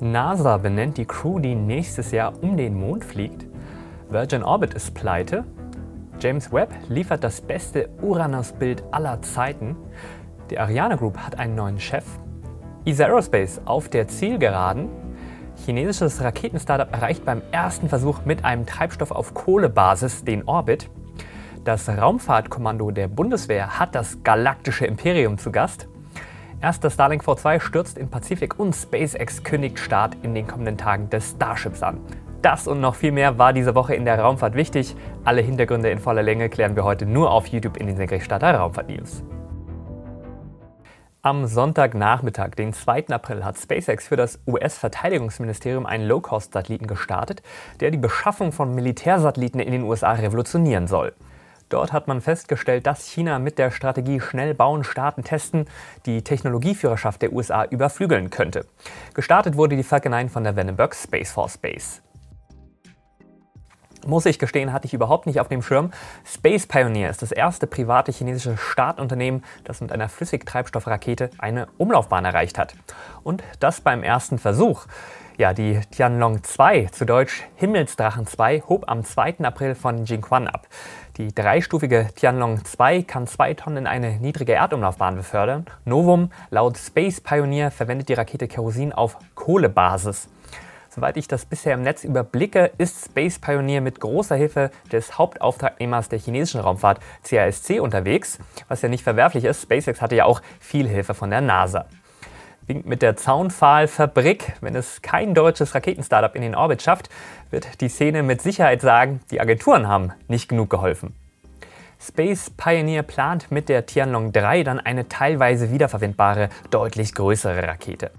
NASA benennt die Crew, die nächstes Jahr um den Mond fliegt. Virgin Orbit ist pleite. James Webb liefert das beste Uranus-Bild aller Zeiten. Die Ariane Group hat einen neuen Chef. ESA Aerospace auf der Zielgeraden. Chinesisches Raketenstartup erreicht beim ersten Versuch mit einem Treibstoff auf Kohlebasis den Orbit. Das Raumfahrtkommando der Bundeswehr hat das galaktische Imperium zu Gast. Erst das Starlink V2 stürzt im Pazifik und SpaceX kündigt Start in den kommenden Tagen des Starships an. Das und noch viel mehr war diese Woche in der Raumfahrt wichtig. Alle Hintergründe in voller Länge klären wir heute nur auf YouTube in den Senkrechtstarter Raumfahrt News. Am Sonntagnachmittag, den 2. April, hat SpaceX für das US-Verteidigungsministerium einen Low-Cost-Satelliten gestartet, der die Beschaffung von Militärsatelliten in den USA revolutionieren soll. Dort hat man festgestellt, dass China mit der Strategie schnell bauen, starten, testen die Technologieführerschaft der USA überflügeln könnte. Gestartet wurde die Falcon 9 von der Vandenberg Space Force Base. Muss ich gestehen, hatte ich überhaupt nicht auf dem Schirm. Space Pioneer ist das erste private chinesische Startunternehmen, das mit einer Flüssigtreibstoffrakete eine Umlaufbahn erreicht hat. Und das beim ersten Versuch. Ja, die Tianlong 2, zu Deutsch Himmelsdrachen 2, hob am 2. April von Jingquan ab. Die dreistufige Tianlong 2 kann zwei Tonnen in eine niedrige Erdumlaufbahn befördern. Novum, laut Space Pioneer verwendet die Rakete Kerosin auf Kohlebasis. Soweit ich das bisher im Netz überblicke, ist Space Pioneer mit großer Hilfe des Hauptauftragnehmers der chinesischen Raumfahrt CASC unterwegs, was ja nicht verwerflich ist. SpaceX hatte ja auch viel Hilfe von der NASA winkt mit der Zaunpfahlfabrik. Wenn es kein deutsches Raketenstartup in den Orbit schafft, wird die Szene mit Sicherheit sagen, die Agenturen haben nicht genug geholfen. Space Pioneer plant mit der Tianlong 3 dann eine teilweise wiederverwendbare, deutlich größere Rakete.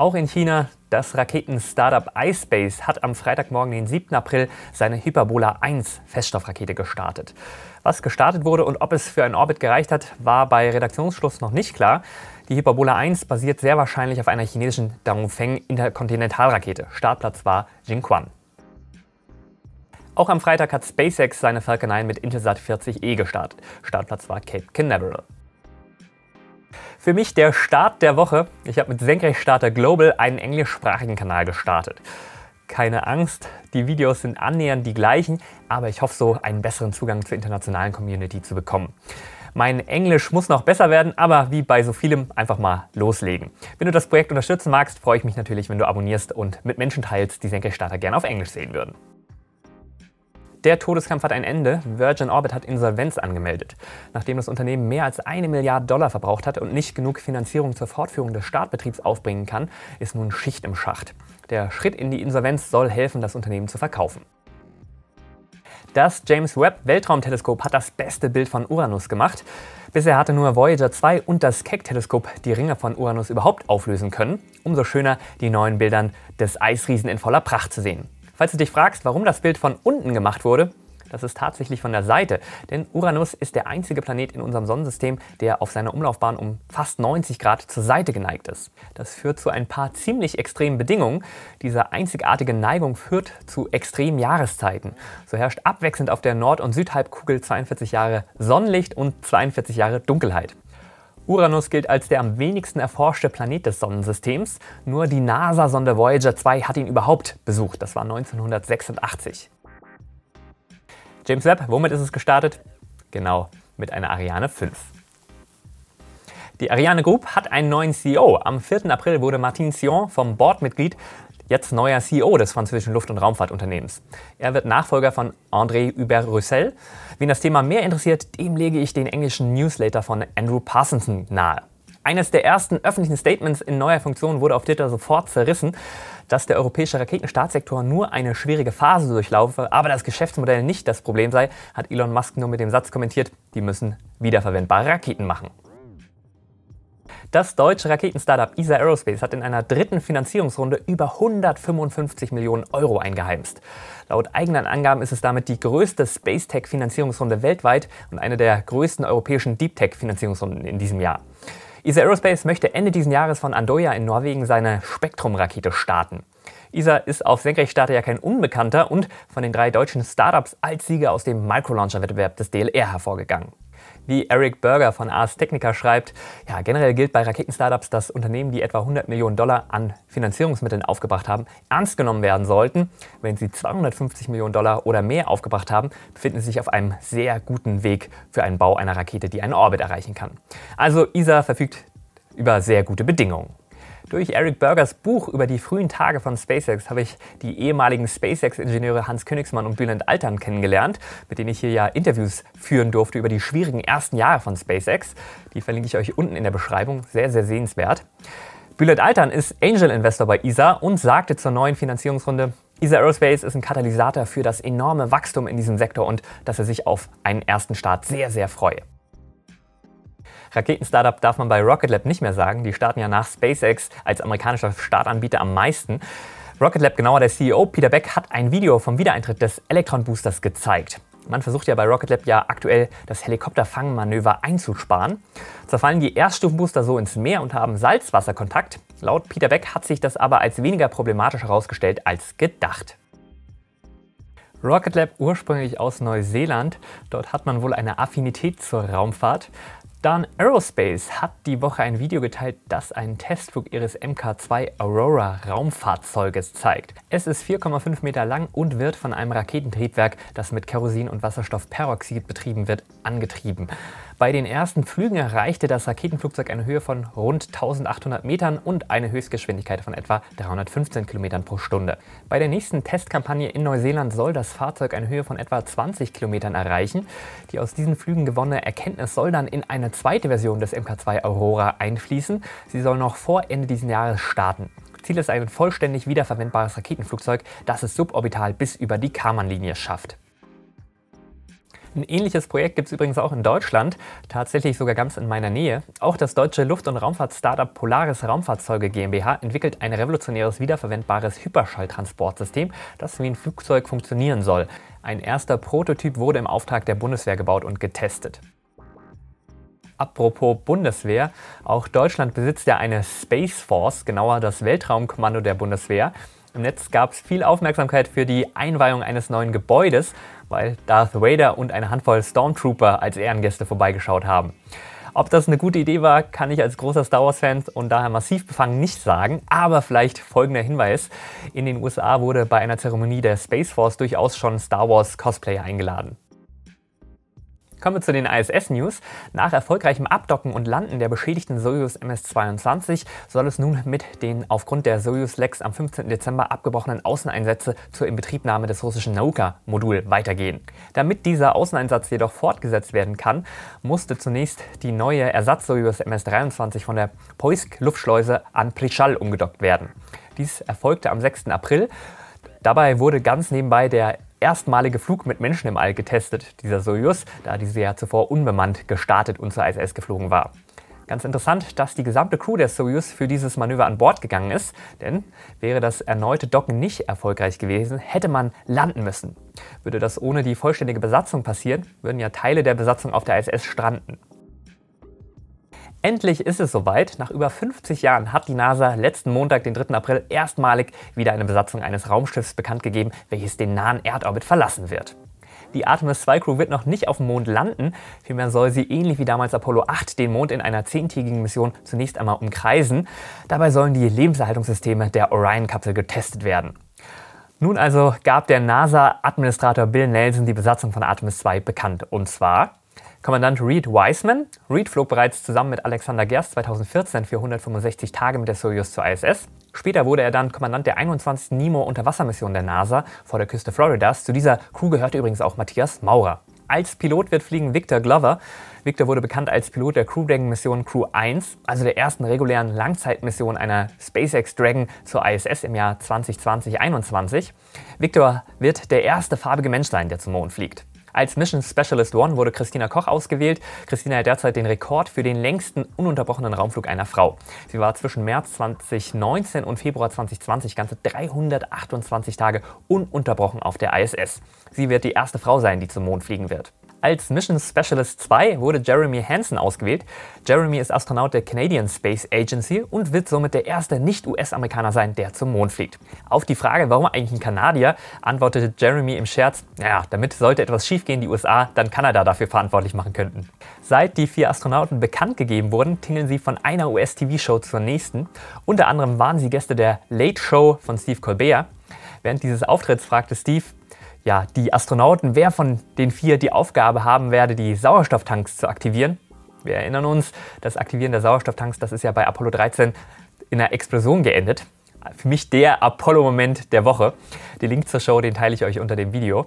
Auch in China, das Raketen-Startup iSpace hat am Freitagmorgen, den 7. April, seine Hyperbola 1 Feststoffrakete gestartet. Was gestartet wurde und ob es für einen Orbit gereicht hat, war bei Redaktionsschluss noch nicht klar. Die Hyperbola 1 basiert sehr wahrscheinlich auf einer chinesischen Dongfeng Interkontinentalrakete. Startplatz war Jingquan. Auch am Freitag hat SpaceX seine Falcon 9 mit Intelsat 40E gestartet. Startplatz war Cape Canaveral. Für mich der Start der Woche. Ich habe mit Senkrechtstarter Global einen englischsprachigen Kanal gestartet. Keine Angst, die Videos sind annähernd die gleichen, aber ich hoffe so einen besseren Zugang zur internationalen Community zu bekommen. Mein Englisch muss noch besser werden, aber wie bei so vielem einfach mal loslegen. Wenn du das Projekt unterstützen magst, freue ich mich natürlich, wenn du abonnierst und mit Menschen teilst, die Senkrechtstarter gerne auf Englisch sehen würden. Der Todeskampf hat ein Ende. Virgin Orbit hat Insolvenz angemeldet. Nachdem das Unternehmen mehr als eine Milliarde Dollar verbraucht hat und nicht genug Finanzierung zur Fortführung des Startbetriebs aufbringen kann, ist nun Schicht im Schacht. Der Schritt in die Insolvenz soll helfen, das Unternehmen zu verkaufen. Das James Webb Weltraumteleskop hat das beste Bild von Uranus gemacht. Bisher hatte nur Voyager 2 und das Keck-Teleskop die Ringe von Uranus überhaupt auflösen können. Umso schöner, die neuen Bildern des Eisriesen in voller Pracht zu sehen. Falls du dich fragst, warum das Bild von unten gemacht wurde, das ist tatsächlich von der Seite, denn Uranus ist der einzige Planet in unserem Sonnensystem, der auf seiner Umlaufbahn um fast 90 Grad zur Seite geneigt ist. Das führt zu ein paar ziemlich extremen Bedingungen. Diese einzigartige Neigung führt zu extremen Jahreszeiten. So herrscht abwechselnd auf der Nord- und Südhalbkugel 42 Jahre Sonnenlicht und 42 Jahre Dunkelheit. Uranus gilt als der am wenigsten erforschte Planet des Sonnensystems. Nur die NASA-Sonde Voyager 2 hat ihn überhaupt besucht. Das war 1986. James Webb, womit ist es gestartet? Genau, mit einer Ariane 5. Die Ariane Group hat einen neuen CEO. Am 4. April wurde Martin Sion vom Boardmitglied jetzt neuer CEO des französischen Luft- und Raumfahrtunternehmens. Er wird Nachfolger von André hubert russell Wen das Thema mehr interessiert, dem lege ich den englischen Newsletter von Andrew Parsonson nahe. Eines der ersten öffentlichen Statements in neuer Funktion wurde auf Twitter sofort zerrissen, dass der europäische Raketenstaatssektor nur eine schwierige Phase durchlaufe, aber das Geschäftsmodell nicht das Problem sei, hat Elon Musk nur mit dem Satz kommentiert, die müssen wiederverwendbare Raketen machen. Das deutsche Raketen-Startup ESA Aerospace hat in einer dritten Finanzierungsrunde über 155 Millionen Euro eingeheimst. Laut eigenen Angaben ist es damit die größte Space Tech Finanzierungsrunde weltweit und eine der größten europäischen Deep Tech Finanzierungsrunden in diesem Jahr. ESA Aerospace möchte Ende dieses Jahres von Andoya in Norwegen seine Spektrum-Rakete starten. ESA ist auf Senkrechtstarter ja kein Unbekannter und von den drei deutschen Startups als Sieger aus dem Microlauncher-Wettbewerb des DLR hervorgegangen. Wie Eric Berger von Ars Technica schreibt, ja, generell gilt bei Raketen-Startups, dass Unternehmen, die etwa 100 Millionen Dollar an Finanzierungsmitteln aufgebracht haben, ernst genommen werden sollten. Wenn sie 250 Millionen Dollar oder mehr aufgebracht haben, befinden sie sich auf einem sehr guten Weg für einen Bau einer Rakete, die einen Orbit erreichen kann. Also ESA verfügt über sehr gute Bedingungen. Durch Eric Bergers Buch über die frühen Tage von SpaceX habe ich die ehemaligen SpaceX-Ingenieure Hans Königsmann und Bülent Altern kennengelernt, mit denen ich hier ja Interviews führen durfte über die schwierigen ersten Jahre von SpaceX. Die verlinke ich euch unten in der Beschreibung, sehr, sehr sehenswert. Bülent Altern ist Angel-Investor bei ESA und sagte zur neuen Finanzierungsrunde, ESA Aerospace ist ein Katalysator für das enorme Wachstum in diesem Sektor und dass er sich auf einen ersten Start sehr, sehr freue. Raketen-Startup darf man bei Rocket Lab nicht mehr sagen. Die starten ja nach SpaceX als amerikanischer Startanbieter am meisten. Rocket Lab, genauer der CEO Peter Beck, hat ein Video vom Wiedereintritt des Elektron-Boosters gezeigt. Man versucht ja bei Rocket Lab ja aktuell das Helikopterfangmanöver einzusparen. Zerfallen die Erststufenbooster so ins Meer und haben Salzwasserkontakt. Laut Peter Beck hat sich das aber als weniger problematisch herausgestellt als gedacht. Rocket Lab ursprünglich aus Neuseeland. Dort hat man wohl eine Affinität zur Raumfahrt. Dann Aerospace hat die Woche ein Video geteilt, das einen Testflug ihres MK2 Aurora Raumfahrzeuges zeigt. Es ist 4,5 Meter lang und wird von einem Raketentriebwerk, das mit Kerosin und Wasserstoffperoxid betrieben wird, angetrieben. Bei den ersten Flügen erreichte das Raketenflugzeug eine Höhe von rund 1800 Metern und eine Höchstgeschwindigkeit von etwa 315 Kilometern pro Stunde. Bei der nächsten Testkampagne in Neuseeland soll das Fahrzeug eine Höhe von etwa 20 Kilometern erreichen. Die aus diesen Flügen gewonnene Erkenntnis soll dann in eine zweite Version des MK2 Aurora einfließen. Sie soll noch vor Ende dieses Jahres starten. Ziel ist ein vollständig wiederverwendbares Raketenflugzeug, das es suborbital bis über die Karman-Linie schafft. Ein ähnliches Projekt gibt es übrigens auch in Deutschland, tatsächlich sogar ganz in meiner Nähe. Auch das deutsche Luft- und Raumfahrt-Startup Polaris Raumfahrzeuge GmbH entwickelt ein revolutionäres wiederverwendbares Hyperschalltransportsystem, das wie ein Flugzeug funktionieren soll. Ein erster Prototyp wurde im Auftrag der Bundeswehr gebaut und getestet. Apropos Bundeswehr, auch Deutschland besitzt ja eine Space Force, genauer das Weltraumkommando der Bundeswehr. Im Netz gab es viel Aufmerksamkeit für die Einweihung eines neuen Gebäudes, weil Darth Vader und eine Handvoll Stormtrooper als Ehrengäste vorbeigeschaut haben. Ob das eine gute Idee war, kann ich als großer Star Wars-Fan und daher massiv befangen nicht sagen, aber vielleicht folgender Hinweis. In den USA wurde bei einer Zeremonie der Space Force durchaus schon Star Wars-Cosplayer eingeladen. Kommen wir zu den ISS-News. Nach erfolgreichem Abdocken und Landen der beschädigten Soyuz MS-22 soll es nun mit den aufgrund der Soyuz-Lex am 15. Dezember abgebrochenen Außeneinsätze zur Inbetriebnahme des russischen Nauka-Modul weitergehen. Damit dieser Außeneinsatz jedoch fortgesetzt werden kann, musste zunächst die neue Ersatz-Soyuz MS-23 von der Poisk-Luftschleuse an Prischal umgedockt werden. Dies erfolgte am 6. April. Dabei wurde ganz nebenbei der erstmalige Flug mit Menschen im All getestet, dieser Soyuz, da diese ja zuvor unbemannt gestartet und zur ISS geflogen war. Ganz interessant, dass die gesamte Crew der Soyuz für dieses Manöver an Bord gegangen ist, denn wäre das erneute Docken nicht erfolgreich gewesen, hätte man landen müssen. Würde das ohne die vollständige Besatzung passieren, würden ja Teile der Besatzung auf der ISS stranden. Endlich ist es soweit. Nach über 50 Jahren hat die NASA letzten Montag, den 3. April, erstmalig wieder eine Besatzung eines Raumschiffs bekannt gegeben, welches den nahen Erdorbit verlassen wird. Die Artemis 2 Crew wird noch nicht auf dem Mond landen, vielmehr soll sie ähnlich wie damals Apollo 8 den Mond in einer zehntägigen Mission zunächst einmal umkreisen. Dabei sollen die Lebenserhaltungssysteme der Orion-Kapsel getestet werden. Nun also gab der NASA-Administrator Bill Nelson die Besatzung von Artemis 2 bekannt, und zwar Kommandant Reed Wiseman. Reed flog bereits zusammen mit Alexander Gerst 2014 für 165 Tage mit der Soyuz zur ISS. Später wurde er dann Kommandant der 21. NIMO-Unterwassermission der NASA vor der Küste Floridas. Zu dieser Crew gehörte übrigens auch Matthias Maurer. Als Pilot wird fliegen Victor Glover. Victor wurde bekannt als Pilot der Crew Dragon Mission Crew 1, also der ersten regulären Langzeitmission einer SpaceX Dragon zur ISS im Jahr 2020-21. Victor wird der erste farbige Mensch sein, der zum Mond fliegt. Als Mission Specialist One wurde Christina Koch ausgewählt. Christina hat derzeit den Rekord für den längsten ununterbrochenen Raumflug einer Frau. Sie war zwischen März 2019 und Februar 2020 ganze 328 Tage ununterbrochen auf der ISS. Sie wird die erste Frau sein, die zum Mond fliegen wird. Als Mission Specialist 2 wurde Jeremy Hansen ausgewählt. Jeremy ist Astronaut der Canadian Space Agency und wird somit der erste Nicht-US-Amerikaner sein, der zum Mond fliegt. Auf die Frage, warum eigentlich ein Kanadier, antwortete Jeremy im Scherz, naja, damit sollte etwas schiefgehen, die USA dann Kanada dafür verantwortlich machen könnten. Seit die vier Astronauten bekannt gegeben wurden, tingeln sie von einer US-TV-Show zur nächsten. Unter anderem waren sie Gäste der Late Show von Steve Colbert. Während dieses Auftritts fragte Steve, ja, die Astronauten, wer von den vier die Aufgabe haben werde, die Sauerstofftanks zu aktivieren. Wir erinnern uns, das Aktivieren der Sauerstofftanks, das ist ja bei Apollo 13 in einer Explosion geendet für mich der Apollo-Moment der Woche. Den Link zur Show, den teile ich euch unter dem Video.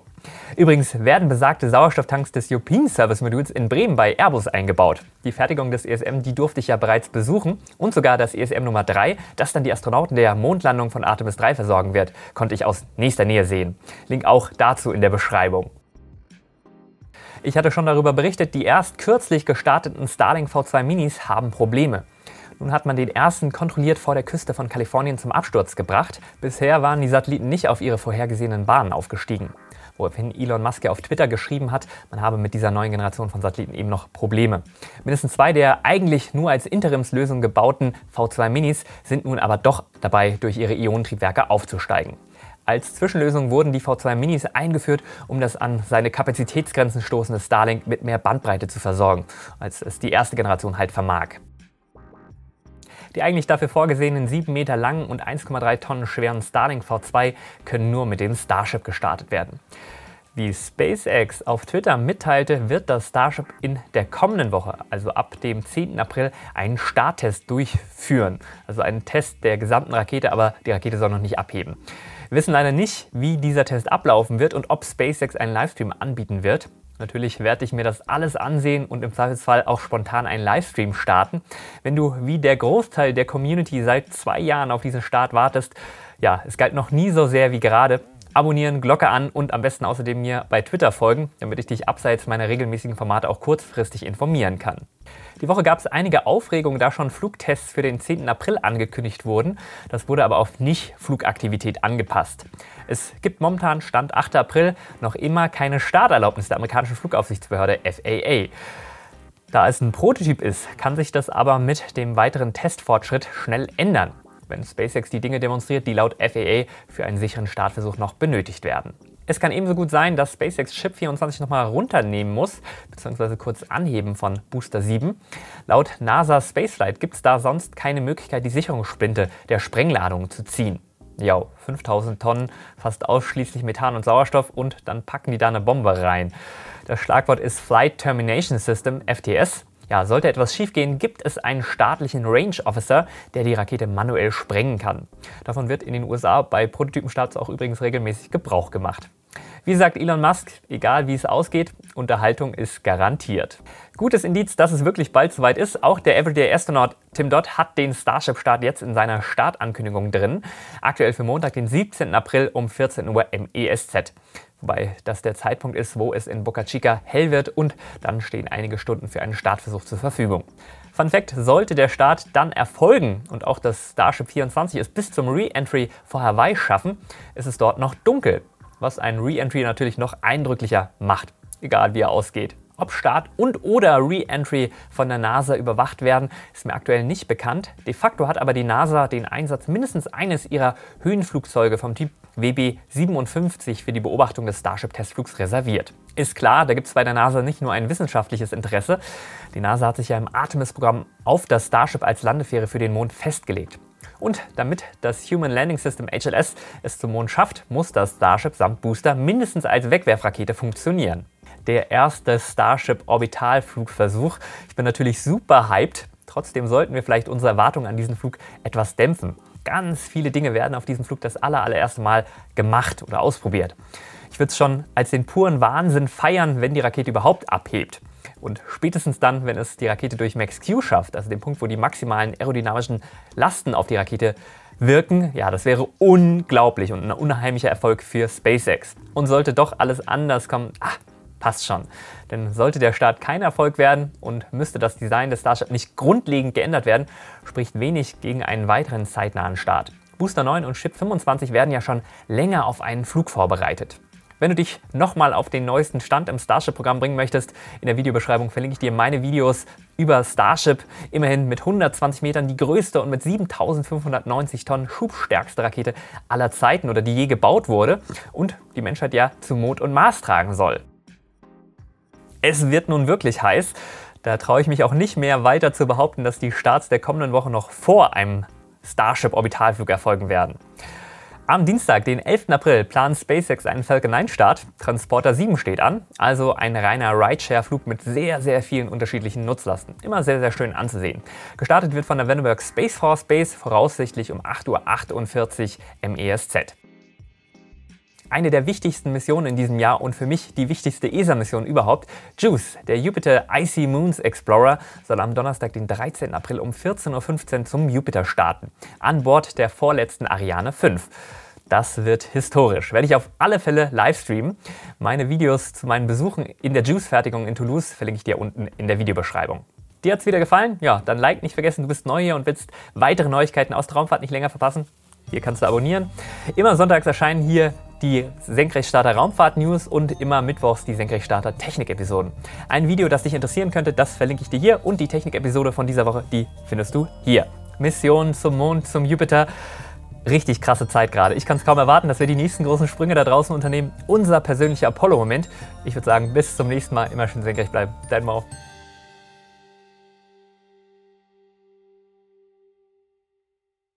Übrigens werden besagte Sauerstofftanks des European Service Moduls in Bremen bei Airbus eingebaut. Die Fertigung des ESM, die durfte ich ja bereits besuchen und sogar das ESM Nummer 3, das dann die Astronauten der Mondlandung von Artemis 3 versorgen wird, konnte ich aus nächster Nähe sehen. Link auch dazu in der Beschreibung. Ich hatte schon darüber berichtet, die erst kürzlich gestarteten Starlink V2 Minis haben Probleme. Nun hat man den ersten kontrolliert vor der Küste von Kalifornien zum Absturz gebracht. Bisher waren die Satelliten nicht auf ihre vorhergesehenen Bahnen aufgestiegen. Woraufhin Elon Musk ja auf Twitter geschrieben hat, man habe mit dieser neuen Generation von Satelliten eben noch Probleme. Mindestens zwei der eigentlich nur als Interimslösung gebauten V2 Minis sind nun aber doch dabei, durch ihre Ionentriebwerke aufzusteigen. Als Zwischenlösung wurden die V2 Minis eingeführt, um das an seine Kapazitätsgrenzen stoßende Starlink mit mehr Bandbreite zu versorgen, als es die erste Generation halt vermag. Die eigentlich dafür vorgesehenen 7 Meter langen und 1,3 Tonnen schweren Starlink V2 können nur mit dem Starship gestartet werden. Wie SpaceX auf Twitter mitteilte, wird das Starship in der kommenden Woche, also ab dem 10. April, einen Starttest durchführen. Also einen Test der gesamten Rakete, aber die Rakete soll noch nicht abheben. Wir wissen leider nicht, wie dieser Test ablaufen wird und ob SpaceX einen Livestream anbieten wird. Natürlich werde ich mir das alles ansehen und im Zweifelsfall auch spontan einen Livestream starten. Wenn du wie der Großteil der Community seit zwei Jahren auf diesen Start wartest, ja, es galt noch nie so sehr wie gerade, abonnieren, Glocke an und am besten außerdem mir bei Twitter folgen, damit ich dich abseits meiner regelmäßigen Formate auch kurzfristig informieren kann. Die Woche gab es einige Aufregungen, da schon Flugtests für den 10. April angekündigt wurden. Das wurde aber auf Nicht-Flugaktivität angepasst. Es gibt momentan, Stand 8. April, noch immer keine Starterlaubnis der amerikanischen Flugaufsichtsbehörde FAA. Da es ein Prototyp ist, kann sich das aber mit dem weiteren Testfortschritt schnell ändern wenn SpaceX die Dinge demonstriert, die laut FAA für einen sicheren Startversuch noch benötigt werden. Es kann ebenso gut sein, dass SpaceX Chip 24 nochmal runternehmen muss, beziehungsweise kurz anheben von Booster 7. Laut NASA Spaceflight gibt es da sonst keine Möglichkeit, die Sicherungsspinte der Sprengladung zu ziehen. Ja, 5000 Tonnen, fast ausschließlich Methan und Sauerstoff und dann packen die da eine Bombe rein. Das Schlagwort ist Flight Termination System, FTS. Ja, sollte etwas schiefgehen, gibt es einen staatlichen Range Officer, der die Rakete manuell sprengen kann. Davon wird in den USA bei Prototypenstarts auch übrigens regelmäßig Gebrauch gemacht. Wie sagt Elon Musk, egal wie es ausgeht, Unterhaltung ist garantiert. Gutes Indiz, dass es wirklich bald soweit ist. Auch der Everyday Astronaut Tim Dodd hat den Starship-Start jetzt in seiner Startankündigung drin. Aktuell für Montag, den 17. April um 14 Uhr MESZ. Wobei das der Zeitpunkt ist, wo es in Boca Chica hell wird und dann stehen einige Stunden für einen Startversuch zur Verfügung. Fun Fact, sollte der Start dann erfolgen und auch das Starship 24 es bis zum Re-Entry vor Hawaii schaffen, ist es dort noch dunkel was ein Re-Entry natürlich noch eindrücklicher macht, egal wie er ausgeht. Ob Start und oder Re-Entry von der NASA überwacht werden, ist mir aktuell nicht bekannt. De facto hat aber die NASA den Einsatz mindestens eines ihrer Höhenflugzeuge vom Typ WB-57 für die Beobachtung des Starship-Testflugs reserviert. Ist klar, da gibt es bei der NASA nicht nur ein wissenschaftliches Interesse. Die NASA hat sich ja im Artemis-Programm auf das Starship als Landefähre für den Mond festgelegt. Und damit das Human Landing System HLS es zum Mond schafft, muss das Starship samt Booster mindestens als Wegwerfrakete funktionieren. Der erste Starship Orbitalflugversuch. Ich bin natürlich super hyped. Trotzdem sollten wir vielleicht unsere Erwartungen an diesen Flug etwas dämpfen. Ganz viele Dinge werden auf diesem Flug das allererste Mal gemacht oder ausprobiert. Ich würde es schon als den puren Wahnsinn feiern, wenn die Rakete überhaupt abhebt. Und spätestens dann, wenn es die Rakete durch Max-Q schafft, also den Punkt, wo die maximalen aerodynamischen Lasten auf die Rakete wirken, ja, das wäre unglaublich und ein unheimlicher Erfolg für SpaceX. Und sollte doch alles anders kommen, ah, passt schon. Denn sollte der Start kein Erfolg werden und müsste das Design des Starship nicht grundlegend geändert werden, spricht wenig gegen einen weiteren zeitnahen Start. Booster 9 und Ship 25 werden ja schon länger auf einen Flug vorbereitet. Wenn du dich nochmal auf den neuesten Stand im Starship-Programm bringen möchtest, in der Videobeschreibung verlinke ich dir meine Videos über Starship. Immerhin mit 120 Metern die größte und mit 7590 Tonnen schubstärkste Rakete aller Zeiten oder die je gebaut wurde und die Menschheit ja zu Mond und Mars tragen soll. Es wird nun wirklich heiß. Da traue ich mich auch nicht mehr weiter zu behaupten, dass die Starts der kommenden Woche noch vor einem Starship-Orbitalflug erfolgen werden. Am Dienstag, den 11. April, plant SpaceX einen Falcon 9-Start. Transporter 7 steht an, also ein reiner Rideshare-Flug mit sehr, sehr vielen unterschiedlichen Nutzlasten. Immer sehr, sehr schön anzusehen. Gestartet wird von der Vandenberg Space Force Base voraussichtlich um 8.48 Uhr MESZ eine der wichtigsten Missionen in diesem Jahr und für mich die wichtigste ESA-Mission überhaupt. JUICE, der Jupiter Icy Moons Explorer, soll am Donnerstag, den 13. April um 14.15 Uhr zum Jupiter starten. An Bord der vorletzten Ariane 5. Das wird historisch. Werde ich auf alle Fälle live streamen. Meine Videos zu meinen Besuchen in der Juice-Fertigung in Toulouse verlinke ich dir unten in der Videobeschreibung. Dir hat es wieder gefallen? Ja, dann like nicht vergessen, du bist neu hier und willst weitere Neuigkeiten aus der Raumfahrt nicht länger verpassen. Hier kannst du abonnieren. Immer sonntags erscheinen hier die Senkrechtstarter Raumfahrt News und immer mittwochs die Senkrechtstarter Technik Episoden. Ein Video, das dich interessieren könnte, das verlinke ich dir hier und die Technik Episode von dieser Woche, die findest du hier. Mission zum Mond, zum Jupiter. Richtig krasse Zeit gerade. Ich kann es kaum erwarten, dass wir die nächsten großen Sprünge da draußen unternehmen. Unser persönlicher Apollo-Moment. Ich würde sagen, bis zum nächsten Mal. Immer schön senkrecht bleiben. Dein Mau.